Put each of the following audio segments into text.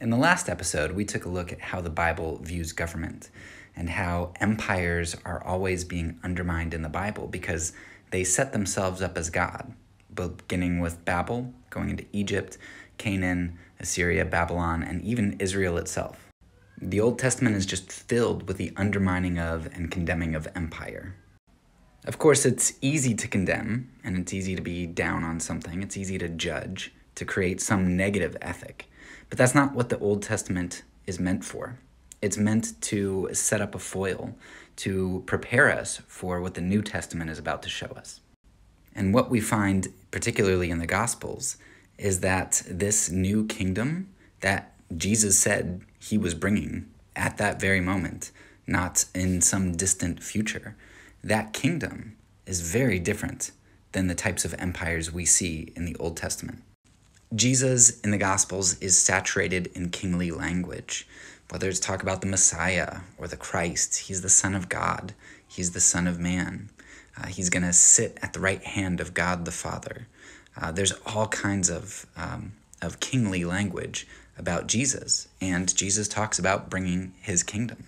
In the last episode, we took a look at how the Bible views government and how empires are always being undermined in the Bible because they set themselves up as God, beginning with Babel, going into Egypt, Canaan, Assyria, Babylon, and even Israel itself. The Old Testament is just filled with the undermining of and condemning of empire. Of course, it's easy to condemn, and it's easy to be down on something. It's easy to judge, to create some negative ethic. But that's not what the Old Testament is meant for. It's meant to set up a foil, to prepare us for what the New Testament is about to show us. And what we find, particularly in the Gospels, is that this new kingdom that Jesus said he was bringing at that very moment, not in some distant future, that kingdom is very different than the types of empires we see in the Old Testament. Jesus in the Gospels is saturated in kingly language, whether it's talk about the Messiah or the Christ. He's the Son of God, He's the Son of Man. Uh, he's going to sit at the right hand of God the Father. Uh, there's all kinds of, um, of kingly language about Jesus, and Jesus talks about bringing his kingdom.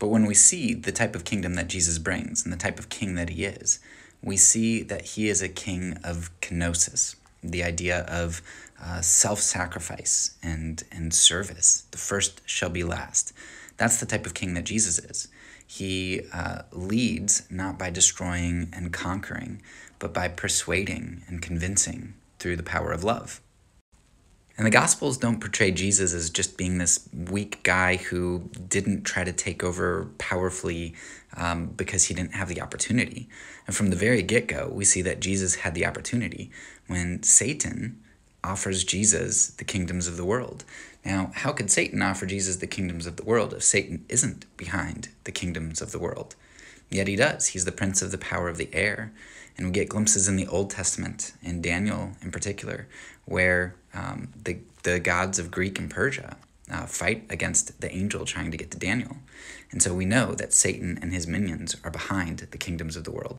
But when we see the type of kingdom that Jesus brings and the type of king that he is, we see that he is a king of kenosis, the idea of uh, self-sacrifice and and service. The first shall be last. That's the type of king that Jesus is. He uh, leads not by destroying and conquering, but by persuading and convincing through the power of love. And the Gospels don't portray Jesus as just being this weak guy who didn't try to take over powerfully um, because he didn't have the opportunity. And from the very get go, we see that Jesus had the opportunity when Satan offers Jesus the kingdoms of the world. Now, how could Satan offer Jesus the kingdoms of the world if Satan isn't behind the kingdoms of the world? Yet he does. He's the prince of the power of the air. And we get glimpses in the Old Testament, in Daniel in particular, where um, the, the gods of Greek and Persia uh, fight against the angel trying to get to Daniel. And so we know that Satan and his minions are behind the kingdoms of the world.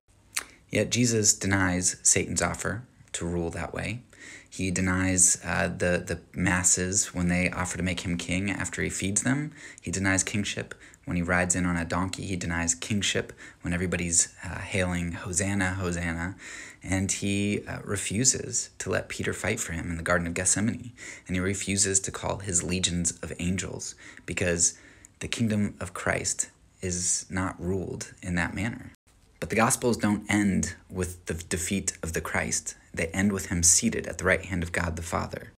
Yet Jesus denies Satan's offer to rule that way he denies uh, the, the masses when they offer to make him king after he feeds them. He denies kingship when he rides in on a donkey. He denies kingship when everybody's uh, hailing Hosanna, Hosanna. And he uh, refuses to let Peter fight for him in the Garden of Gethsemane. And he refuses to call his legions of angels because the kingdom of Christ is not ruled in that manner. But the Gospels don't end with the defeat of the Christ they end with him seated at the right hand of God the Father.